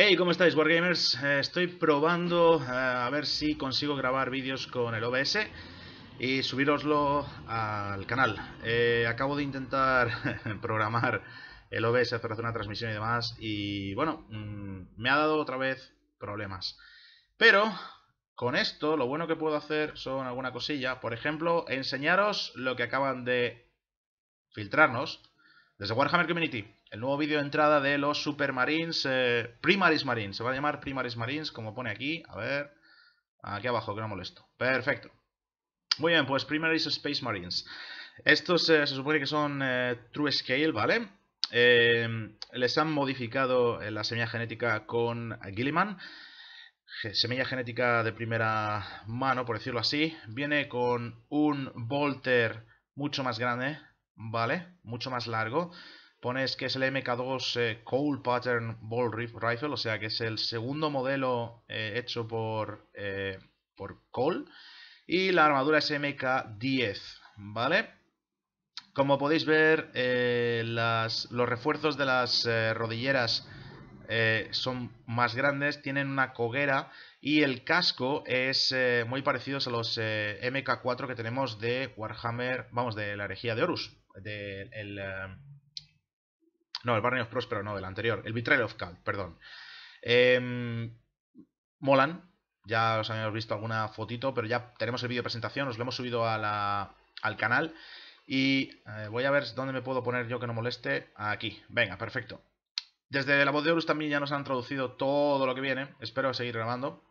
Hey, ¿cómo estáis, Wargamers? Eh, estoy probando eh, a ver si consigo grabar vídeos con el OBS y subiroslo al canal. Eh, acabo de intentar programar el OBS para hacer una transmisión y demás y bueno, mm, me ha dado otra vez problemas. Pero con esto lo bueno que puedo hacer son alguna cosilla. Por ejemplo, enseñaros lo que acaban de filtrarnos desde Warhammer Community el nuevo vídeo de entrada de los Super Marines, eh, Primaris Marines, se va a llamar Primaris Marines, como pone aquí, a ver, aquí abajo, que no molesto, perfecto. Muy bien, pues Primaris Space Marines. Estos eh, se supone que son eh, True Scale, ¿vale? les han modificado la semilla genética con Gilliman, semilla genética de primera mano, por decirlo así. Viene con un Volter mucho más grande, ¿vale? Mucho más largo pones que es el MK2 Cole eh, Cold Pattern Ball Rifle, o sea que es el segundo modelo eh, hecho por, eh, por Cole, y la armadura es MK10, ¿vale? Como podéis ver, los refuerzos de las rodilleras son más grandes, tienen una coguera y el casco es muy parecido a los MK4 que tenemos de Warhammer, vamos, de la herejía de Horus, del... No, el Barney of Prospero, no, el anterior. El Vitrail of Cal, perdón. Em, molan. Ya os habíamos visto alguna fotito, pero ya tenemos el vídeo de presentación. Os lo hemos subido al canal. Y eh, voy a ver dónde me puedo poner yo que no moleste. Aquí. Venga, perfecto. Desde la voz de Horus también ya nos han traducido todo lo que viene. Espero seguir grabando.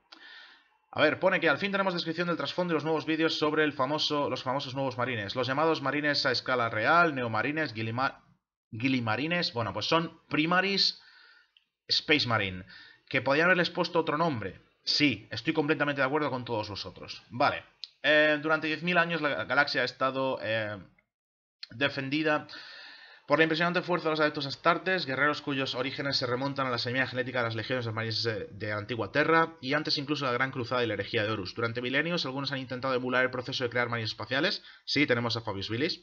A ver, pone que al fin tenemos descripción del trasfondo y los nuevos vídeos sobre el famoso, los famosos nuevos marines. Los llamados marines a escala real, neomarines, guilima, Marines, bueno, pues son Primaris Space Marine, que podría haberles puesto otro nombre. Sí, estoy completamente de acuerdo con todos vosotros. Vale, eh, durante 10.000 años la galaxia ha estado eh, defendida por la impresionante fuerza de los adeptos astartes, guerreros cuyos orígenes se remontan a la semilla genética de las legiones de marines de Antigua Terra y antes incluso la Gran Cruzada y la herejía de Horus. Durante milenios, algunos han intentado emular el proceso de crear marines espaciales. Sí, tenemos a Fabius Willis.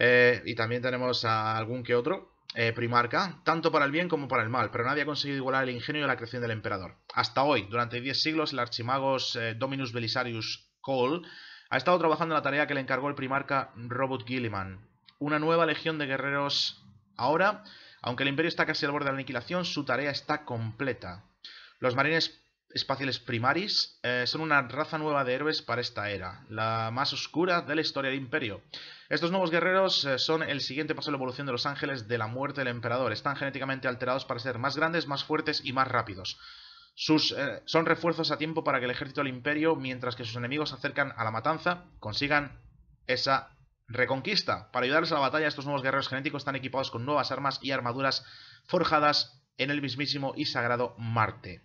Eh, y también tenemos a algún que otro. Eh, primarca, tanto para el bien como para el mal, pero nadie ha conseguido igualar el ingenio y la creación del emperador. Hasta hoy, durante 10 siglos, el archimagos eh, Dominus Belisarius Cole ha estado trabajando en la tarea que le encargó el primarca Robot Gilliman. Una nueva legión de guerreros ahora, aunque el imperio está casi al borde de la aniquilación, su tarea está completa. Los marines espaciales primaris eh, son una raza nueva de héroes para esta era, la más oscura de la historia del imperio. Estos nuevos guerreros eh, son el siguiente paso de la evolución de los ángeles de la muerte del emperador. Están genéticamente alterados para ser más grandes, más fuertes y más rápidos. Sus, eh, son refuerzos a tiempo para que el ejército del imperio, mientras que sus enemigos se acercan a la matanza, consigan esa reconquista. Para ayudarles a la batalla, estos nuevos guerreros genéticos están equipados con nuevas armas y armaduras forjadas en el mismísimo y sagrado Marte.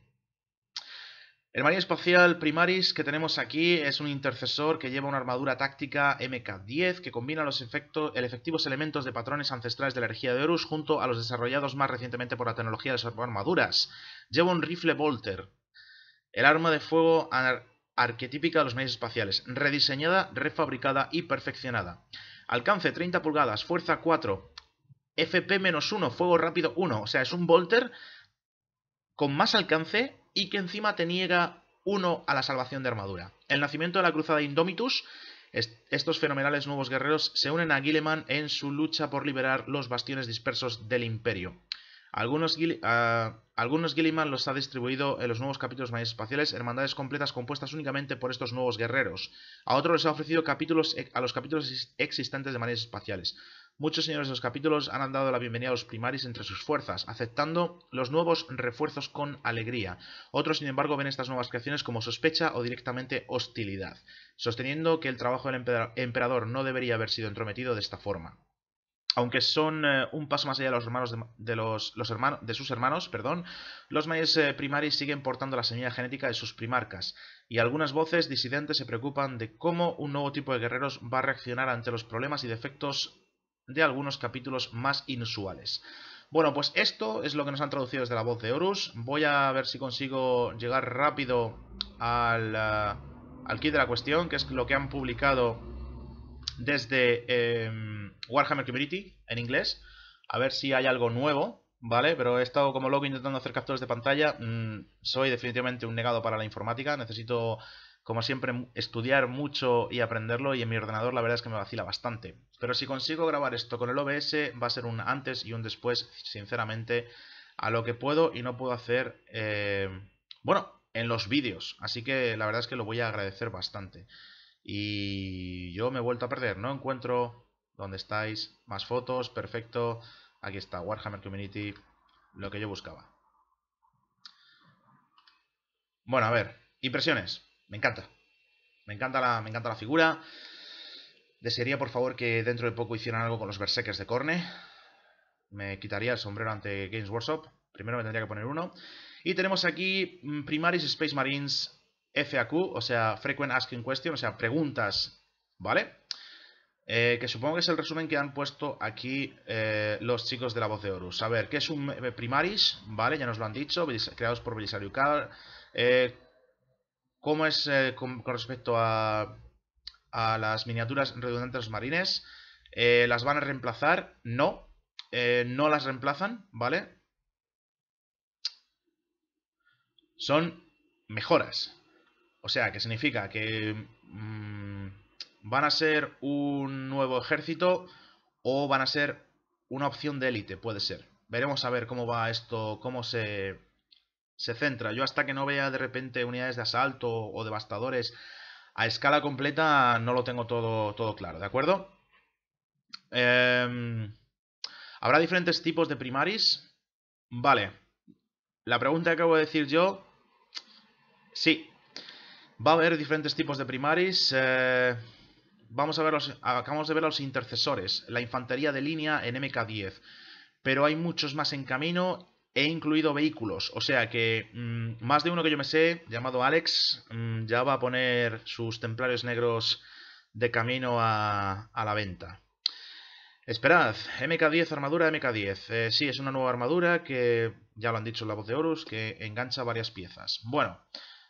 El marino espacial Primaris que tenemos aquí es un intercesor que lleva una armadura táctica MK-10 que combina los efectos, el efectivos elementos de patrones ancestrales de la energía de Horus junto a los desarrollados más recientemente por la tecnología de las armaduras. Lleva un rifle Volter, el arma de fuego arquetípica de los medios espaciales, rediseñada, refabricada y perfeccionada. Alcance 30 pulgadas, fuerza 4, FP-1, fuego rápido 1, o sea, es un Volter con más alcance y que encima te niega uno a la salvación de armadura. El nacimiento de la cruzada Indomitus, estos fenomenales nuevos guerreros se unen a Gilliman en su lucha por liberar los bastiones dispersos del imperio. Algunos, Gil ah, los ha distribuido en los nuevos capítulos más espaciales, hermandades completas compuestas únicamente por estos nuevos guerreros. A otros les ha ofrecido capítulos e, a los capítulos existentes de maneras espaciales. Muchos señores de los capítulos han dado la bienvenida a los primaris entre sus fuerzas, aceptando los nuevos refuerzos con alegría. Otros, sin embargo, ven estas nuevas creaciones como sospecha o directamente hostilidad, sosteniendo que el trabajo del emperador no debería haber sido entrometido de esta forma aunque son eh, un paso más allá de los hermanos de, los, de sus hermanos, perdón, los mayes eh, primaris siguen portando la semilla genética de sus primarcas y algunas voces disidentes se preocupan de cómo un nuevo tipo de guerreros va a reaccionar ante los problemas y defectos de algunos capítulos más inusuales. Bueno, pues esto es lo que nos han traducido desde la voz de Horus. Voy a ver si consigo llegar rápido al, eh, al kit de la cuestión, que es lo que han publicado desde em, Warhammer Community en inglés. A ver si hay algo nuevo, ¿vale? Pero he estado como loco intentando hacer capturas de pantalla. Mm, soy definitivamente un negado para la informática. Necesito como siempre, estudiar mucho y aprenderlo y en mi ordenador la verdad es que me vacila bastante. Pero si consigo grabar esto con el OBS va a ser un antes y un después, sinceramente, a lo que puedo y no puedo hacer, eh, bueno, en los vídeos. Así que la verdad es que lo voy a agradecer bastante. Y yo me he vuelto a perder, no encuentro dónde estáis, más fotos, perfecto. Aquí está, Warhammer Community, lo que yo buscaba. Bueno, a ver, impresiones. Me encanta. Me encanta la, me encanta la figura. Desearía, por favor, que dentro de poco hicieran algo con los berserkers de Corne. Me quitaría el sombrero ante Games Workshop. Primero me tendría que poner uno. Y tenemos aquí mm, Primaris Space Marines FAQ, o sea, Frequent Asking Question, o sea, preguntas, ¿vale? Eh, que supongo que es el resumen que han puesto aquí eh, los chicos de la voz de Horus. A ver, ¿qué es un eh, Primaris? ¿Vale? Ya nos lo han dicho, creados por Belisario Car. Eh, ¿Cómo es eh, con, respecto a, las miniaturas redundantes de los marines? Eh, ¿Las van a reemplazar? No. Eh, no las reemplazan, ¿vale? Son mejoras. O sea, que significa que mm, van a ser un nuevo ejército o van a ser una opción de élite, puede ser. Veremos a ver cómo va esto, cómo se se centra. Yo hasta que no vea de repente unidades de asalto o devastadores a escala completa no lo tengo todo, todo claro, ¿de acuerdo? Em, ¿Habrá diferentes tipos de primaris? Vale. La pregunta que acabo de decir yo, sí. Va a haber diferentes tipos de primaris. Eh, vamos a ver los, acabamos de ver a los intercesores, la infantería de línea en MK10. Pero hay muchos más en camino he incluido vehículos, o sea que mm, más de uno que yo me sé, llamado Alex, mm, ya va a poner sus templarios negros de camino a, la venta. Esperad, MK10 armadura MK10. Eh, sí, es una nueva armadura que, ya lo han dicho en la voz de Horus, que engancha varias piezas. Bueno,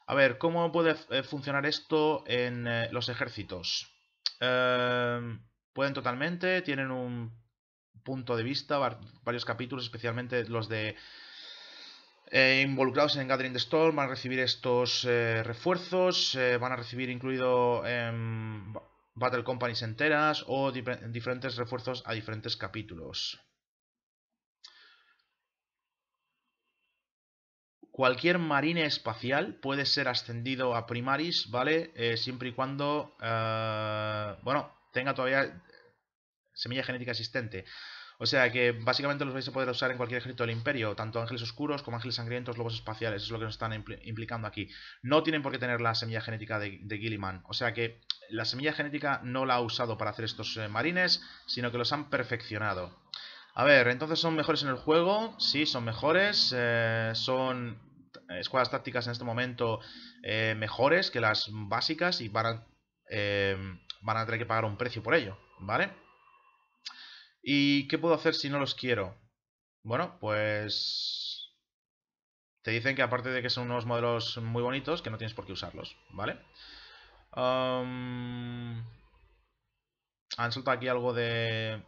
a ver, ¿cómo puede eh, funcionar esto en eh, los ejércitos? pueden totalmente, tienen un punto de vista, varios capítulos, especialmente los de eh, involucrados en Gathering the Storm, van a recibir estos eh, refuerzos, eh, van a recibir incluido em, Battle Companies enteras o diferentes refuerzos a diferentes capítulos. Cualquier marine espacial puede ser ascendido a primaris, ¿vale? siempre y cuando, bueno, tenga todavía semilla genética existente. O sea que básicamente los vais a poder usar en cualquier ejército del imperio, tanto ángeles oscuros como ángeles sangrientos, lobos espaciales, es lo que nos están implicando aquí. No tienen por qué tener la semilla genética de, Gilliman, o sea que la semilla genética no la ha usado para hacer estos eh, marines, sino que los han perfeccionado. A ver, entonces son mejores en el juego, sí, son mejores, eh, son eh, escuadras tácticas en este momento mejores que las básicas y van van a tener que pagar un precio por ello, ¿vale? ¿Y qué puedo hacer si no los quiero? Bueno, pues... Te dicen que aparte de que son unos modelos muy bonitos, que no tienes por qué usarlos, ¿vale? Han soltado aquí algo de...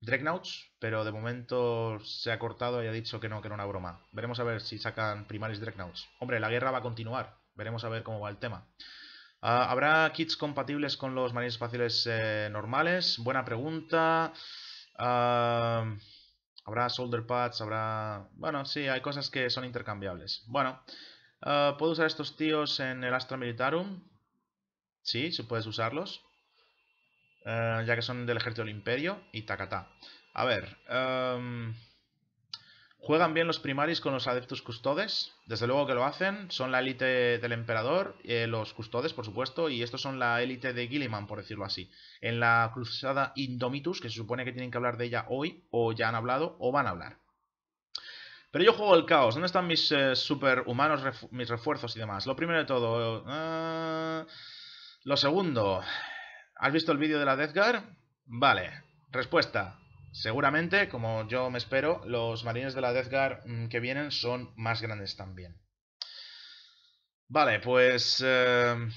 Dreadnoughts, pero de momento se ha cortado y ha dicho que no, que era una broma. Veremos a ver si sacan primaris Dreadnoughts. Hombre, la guerra va a continuar. Veremos a ver cómo va el tema. Ah, ¿Habrá kits compatibles con los marines espaciales eh, normales? Buena pregunta. Ah, habrá solder pads, habrá... Bueno, sí, hay cosas que son intercambiables. Bueno, ah, ¿puedo usar estos tíos en el Astra Militarum? Sí, sí puedes usarlos. ya que son del ejército del imperio y tacatá. A ver... Juegan bien los primaris con los adeptos custodes, desde luego que lo hacen, son la élite del emperador, eh, los custodes por supuesto, y estos son la élite de Gilliman, por decirlo así. En la cruzada Indomitus, que se supone que tienen que hablar de ella hoy, o ya han hablado, o van a hablar. Pero yo juego el caos, ¿dónde están mis eh, superhumanos, mis refuerzos y demás? Lo primero de todo... Eh, lo segundo... ¿Has visto el vídeo de la Death Guard? Vale, respuesta, Seguramente, como yo me espero, los marines de la Death Guard mm, que vienen son más grandes también. Vale, pues... Eh,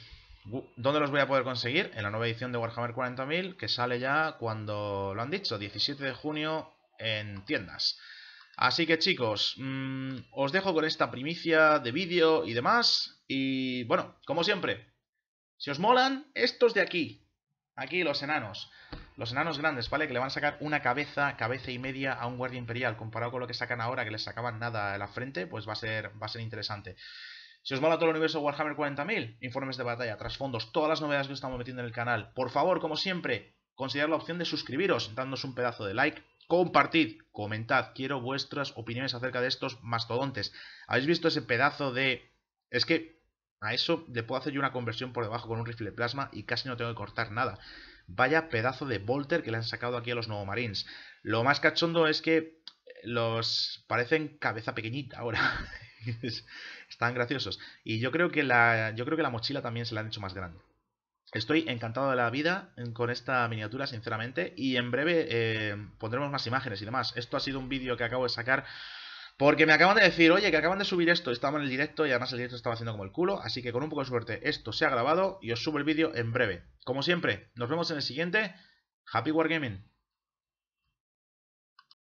¿Dónde los voy a poder conseguir? En la nueva edición de Warhammer 40.000, que sale ya cuando lo han dicho, 17 de junio en tiendas. Así que chicos, mm, os dejo con esta primicia de vídeo y demás. Y bueno, como siempre, si os molan, estos de aquí, aquí los enanos. Los enanos grandes, ¿vale? Que le van a sacar una cabeza, cabeza y media a un guardia imperial. Comparado con lo que sacan ahora, que les sacaban nada a la frente, pues va a ser, va a ser interesante. Si os mola todo el universo Warhammer 40.000, informes de batalla, trasfondos, todas las novedades que estamos metiendo en el canal, por favor, como siempre, considerad la opción de suscribiros, dándonos un pedazo de like, compartid, comentad, quiero vuestras opiniones acerca de estos mastodontes. ¿Habéis visto ese pedazo de... Es que a eso le puedo hacer yo una conversión por debajo con un rifle de plasma y casi no tengo que cortar nada. Vaya pedazo de Bolter que le han sacado aquí a los Nuevo Marines. Lo más cachondo es que los parecen cabeza pequeñita ahora. Están graciosos. Y yo creo, que la, yo creo que la mochila también se la han hecho más grande. Estoy encantado de la vida con esta miniatura, sinceramente. Y en breve eh, pondremos más imágenes y demás. Esto ha sido un vídeo que acabo de sacar porque me acaban de decir, oye, que acaban de subir esto, estaba en el directo y además el directo estaba haciendo como el culo, así que con un poco de suerte esto se ha grabado y os subo el vídeo en breve. Como siempre, nos vemos en el siguiente. Happy Wargaming.